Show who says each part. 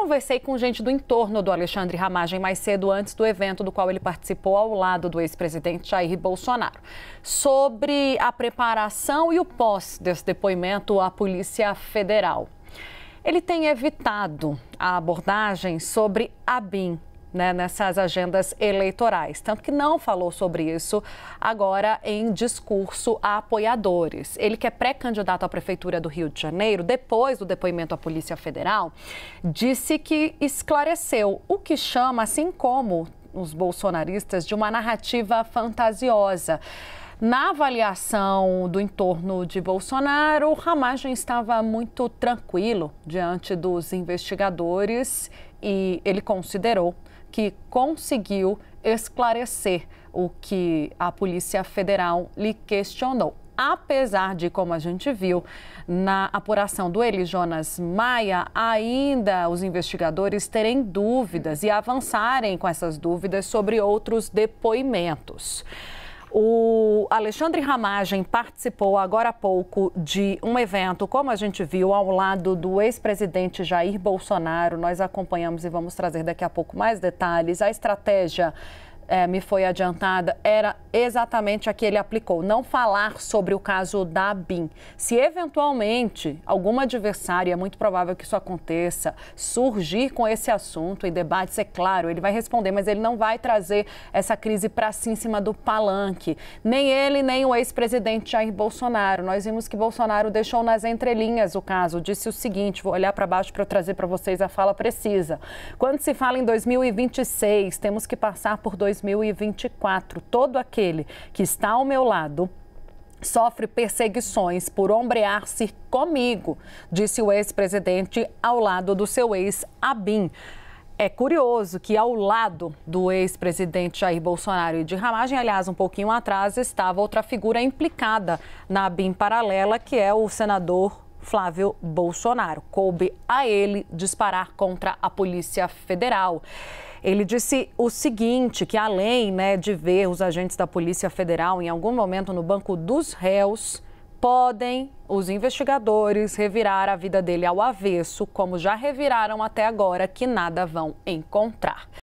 Speaker 1: conversei com gente do entorno do Alexandre Ramagem mais cedo antes do evento do qual ele participou ao lado do ex-presidente Jair Bolsonaro sobre a preparação e o pós desse depoimento à Polícia Federal. Ele tem evitado a abordagem sobre a BIM, né, nessas agendas eleitorais. Tanto que não falou sobre isso agora em discurso a apoiadores. Ele que é pré-candidato à Prefeitura do Rio de Janeiro, depois do depoimento à Polícia Federal, disse que esclareceu o que chama, assim como os bolsonaristas, de uma narrativa fantasiosa. Na avaliação do entorno de Bolsonaro, o Ramagem estava muito tranquilo diante dos investigadores e ele considerou que conseguiu esclarecer o que a Polícia Federal lhe questionou. Apesar de, como a gente viu, na apuração do Eli Jonas Maia, ainda os investigadores terem dúvidas e avançarem com essas dúvidas sobre outros depoimentos. O Alexandre Ramagem participou agora há pouco de um evento, como a gente viu, ao lado do ex-presidente Jair Bolsonaro. Nós acompanhamos e vamos trazer daqui a pouco mais detalhes. A estratégia é, me foi adiantada era exatamente a que ele aplicou, não falar sobre o caso da BIM. Se eventualmente alguma adversária, é muito provável que isso aconteça, surgir com esse assunto em debates, é claro, ele vai responder, mas ele não vai trazer essa crise para si em cima do palanque. Nem ele, nem o ex-presidente Jair Bolsonaro. Nós vimos que Bolsonaro deixou nas entrelinhas o caso, disse o seguinte, vou olhar para baixo para trazer para vocês a fala precisa. Quando se fala em 2026, temos que passar por dois 2024. Todo aquele que está ao meu lado sofre perseguições por ombrear-se comigo, disse o ex-presidente ao lado do seu ex, Abin. É curioso que ao lado do ex-presidente Jair Bolsonaro e de Ramagem, aliás, um pouquinho atrás, estava outra figura implicada na BIM paralela, que é o senador Flávio Bolsonaro. Coube a ele disparar contra a Polícia Federal. Ele disse o seguinte, que além né, de ver os agentes da Polícia Federal em algum momento no banco dos réus, podem os investigadores revirar a vida dele ao avesso, como já reviraram até agora, que nada vão encontrar.